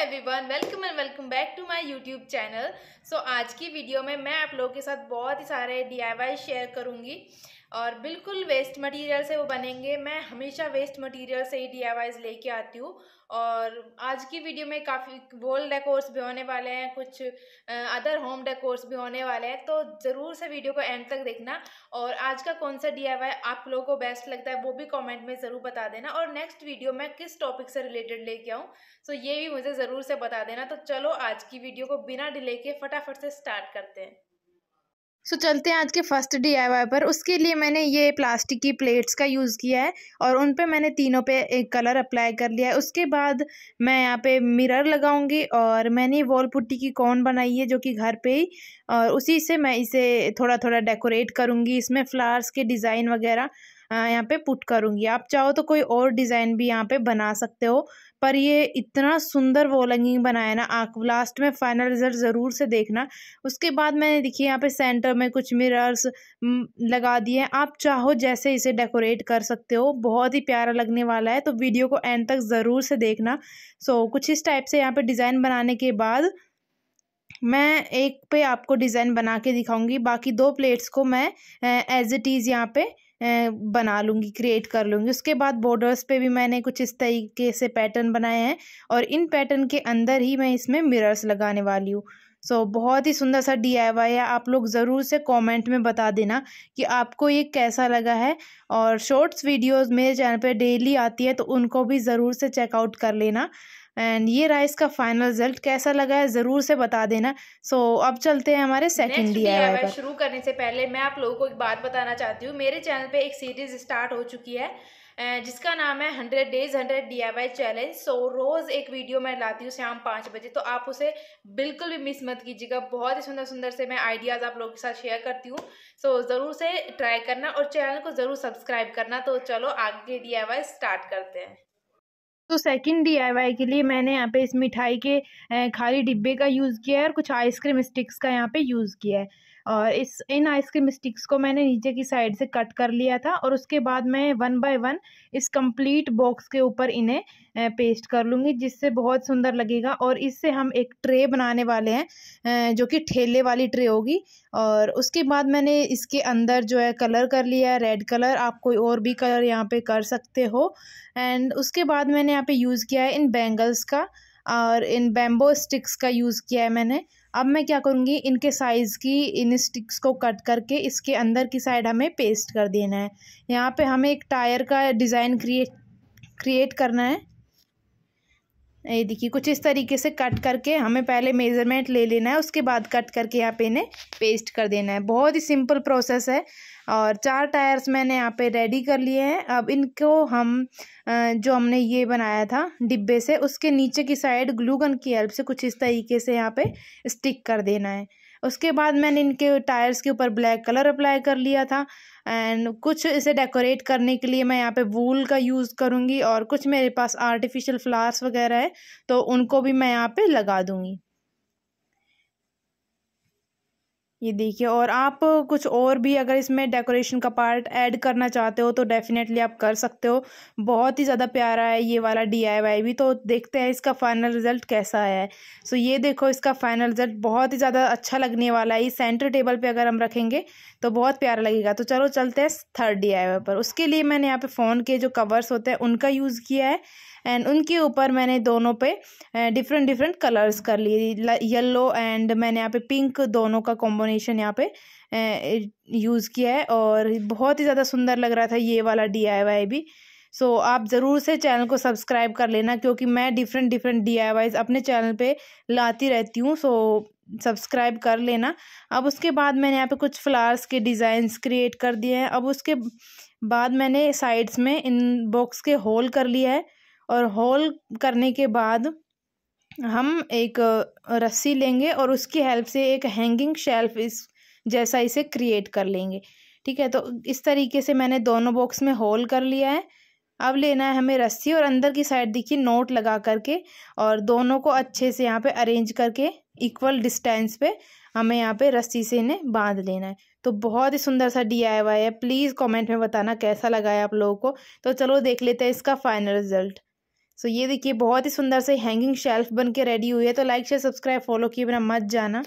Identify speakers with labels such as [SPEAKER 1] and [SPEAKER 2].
[SPEAKER 1] everyone welcome and welcome back to my YouTube channel so आज की video में मैं आप लोगों के साथ बहुत ही सारे वाई शेयर करूँगी और बिल्कुल वेस्ट मटेरियल से वो बनेंगे मैं हमेशा वेस्ट मटेरियल से ही डी लेके आती हूँ और आज की वीडियो में काफ़ी वॉल डेकोर्स भी होने वाले हैं कुछ अदर होम डेकोर्स भी होने वाले हैं तो ज़रूर से वीडियो को एंड तक देखना और आज का कौन सा डी आप लोगों को बेस्ट लगता है वो भी कॉमेंट में ज़रूर बता देना और नेक्स्ट वीडियो मैं किस टॉपिक से रिलेटेड लेके आऊँ सो ये भी मुझे ज़रूर ज़रूर से बता देना तो चलो आज की वीडियो को बिना डिले के फटाफट से स्टार्ट करते हैं सो so, चलते हैं आज के फर्स्ट डी पर उसके लिए मैंने ये प्लास्टिक की प्लेट्स का यूज़ किया है और उन पे मैंने तीनों पे एक कलर अप्लाई कर लिया है उसके बाद मैं यहाँ पे मिरर लगाऊंगी और मैंने वॉल पुट्टी की कौन बनाई है जो कि घर पे ही और उसी से मैं इसे थोड़ा थोड़ा डेकोरेट करूँगी इसमें फ्लावर्स के डिज़ाइन वगैरह यहाँ पे पुट करूँगी आप चाहो तो कोई और डिज़ाइन भी यहाँ पे बना सकते हो पर ये इतना सुंदर वो लगिंग बनाया ना आप लास्ट में फाइनल रिजल्ट ज़रूर से देखना उसके बाद मैंने देखिए यहाँ पे सेंटर में कुछ मिरर्स लगा दिए आप चाहो जैसे इसे डेकोरेट कर सकते हो बहुत ही प्यारा लगने वाला है तो वीडियो को एंड तक ज़रूर से देखना सो so, कुछ इस टाइप से यहाँ पर डिज़ाइन बनाने के बाद मैं एक पे आपको डिज़ाइन बना के दिखाऊंगी बाकी दो प्लेट्स को मैं एज इट इज़ यहाँ पे बना लूँगी क्रिएट कर लूँगी उसके बाद बॉर्डर्स पे भी मैंने कुछ इस तरीके से पैटर्न बनाए हैं और इन पैटर्न के अंदर ही मैं इसमें मिरर्स लगाने वाली हूँ सो so, बहुत ही सुंदर सा डी आई वाई है आप लोग ज़रूर से कमेंट में बता देना कि आपको ये कैसा लगा है और शॉर्ट्स वीडियोस मेरे चैनल पे डेली आती है तो उनको भी ज़रूर से चेकआउट कर लेना एंड ये रहा इसका फाइनल रिजल्ट कैसा लगा है ज़रूर से बता देना सो so, अब चलते हैं हमारे सेकंड डी आई शुरू करने से पहले मैं आप लोगों को एक बात बताना चाहती हूँ मेरे चैनल चैनल पे एक सीरीज़ स्टार्ट हो चुकी है जिसका नाम है hundred days hundred D challenge so रोज़ एक वीडियो मैं लाती हूँ शाम पाँच बजे तो आप उसे बिल्कुल भी मिस मत कीजिएगा बहुत ही सुंदर सुंदर से मैं आइडियाज़ आप लोगों के साथ शेयर करती हूँ सो so, ज़रूर से ट्राई करना और चैनल को ज़रूर सब्सक्राइब करना तो चलो आगे डी स्टार्ट करते हैं तो सेकंड डीआईवाई के लिए मैंने यहाँ पे इस मिठाई के खाली डिब्बे का यूज़ किया है और कुछ आइसक्रीम स्टिक्स का यहाँ पे यूज़ किया है और इस इन आइसक्रीम स्टिक्स को मैंने नीचे की साइड से कट कर लिया था और उसके बाद मैं वन बाय वन इस कंप्लीट बॉक्स के ऊपर इन्हें पेस्ट कर लूँगी जिससे बहुत सुंदर लगेगा और इससे हम एक ट्रे बनाने वाले हैं जो कि ठेले वाली ट्रे होगी और उसके बाद मैंने इसके अंदर जो है कलर कर लिया है रेड कलर आप कोई और भी कलर यहाँ पे कर सकते हो एंड उसके बाद मैंने यहाँ पे यूज़ किया है इन बैंगल्स का और इन बैम्बो स्टिक्स का यूज़ किया है मैंने अब मैं क्या करूँगी इनके साइज़ की इन स्टिक्स को कट करके इसके अंदर की साइड हमें पेस्ट कर देना है यहाँ पे हमें एक टायर का डिज़ाइन क्रिएट क्रिएट करना है ये देखिए कुछ इस तरीके से कट करके हमें पहले मेज़रमेंट ले लेना है उसके बाद कट करके यहाँ पे इन्हें पेस्ट कर देना है बहुत ही सिंपल प्रोसेस है और चार टायर्स मैंने यहाँ पे रेडी कर लिए हैं अब इनको हम जो हमने ये बनाया था डिब्बे से उसके नीचे की साइड ग्लूगन की हेल्प से कुछ इस तरीके से यहाँ पे स्टिक कर देना है उसके बाद मैंने इनके टायर्स के ऊपर ब्लैक कलर अप्लाई कर लिया था एंड कुछ इसे डेकोरेट करने के लिए मैं यहाँ पे वूल का यूज़ करूँगी और कुछ मेरे पास आर्टिफिशियल फ्लावर्स वगैरह है तो उनको भी मैं यहाँ पे लगा दूँगी ये देखिए और आप कुछ और भी अगर इसमें डेकोरेशन का पार्ट ऐड करना चाहते हो तो डेफिनेटली आप कर सकते हो बहुत ही ज़्यादा प्यारा है ये वाला डीआईवाई भी तो देखते हैं इसका फाइनल रिजल्ट कैसा है सो ये देखो इसका फाइनल रिजल्ट बहुत ही ज़्यादा अच्छा लगने वाला है ये सेंटर टेबल पे अगर हम रखेंगे तो बहुत प्यारा लगेगा तो चलो चलते हैं थर्ड डी पर उसके लिए मैंने यहाँ पर फ़ोन के जो कवर्स होते हैं उनका यूज़ किया है एंड उनके ऊपर मैंने दोनों पे डिफरेंट डिफरेंट कलर्स कर लिए येल्लो एंड मैंने यहाँ पे पिंक दोनों का कॉम्बो डोनेशन यहाँ पे यूज़ किया है और बहुत ही ज़्यादा सुंदर लग रहा था ये वाला डी भी सो so, आप ज़रूर से चैनल को सब्सक्राइब कर लेना क्योंकि मैं डिफरेंट डिफरेंट डी अपने चैनल पे लाती रहती हूँ सो so, सब्सक्राइब कर लेना अब उसके बाद मैंने यहाँ पे कुछ फ्लावर्स के डिज़ाइंस क्रिएट कर दिए हैं अब उसके बाद मैंने साइड्स में इन बॉक्स के होल कर लिया है और होल करने के बाद हम एक रस्सी लेंगे और उसकी हेल्प से एक हैंगिंग शेल्फ इस जैसा इसे क्रिएट कर लेंगे ठीक है तो इस तरीके से मैंने दोनों बॉक्स में होल कर लिया है अब लेना है हमें रस्सी और अंदर की साइड देखिए नोट लगा करके और दोनों को अच्छे से यहाँ पे अरेंज करके इक्वल डिस्टेंस पे हमें यहाँ पे रस्सी से इन्हें बांध लेना है तो बहुत ही सुंदर सा डी है प्लीज़ कमेंट में बताना कैसा लगा है आप लोगों को तो चलो देख लेते हैं इसका फाइनल रिजल्ट सो ये देखिए बहुत ही सुंदर से हैंगिंग शेल्फ बन के रेडी हुई है तो लाइक शेयर सब्सक्राइब फॉलो किए बिना मत जाना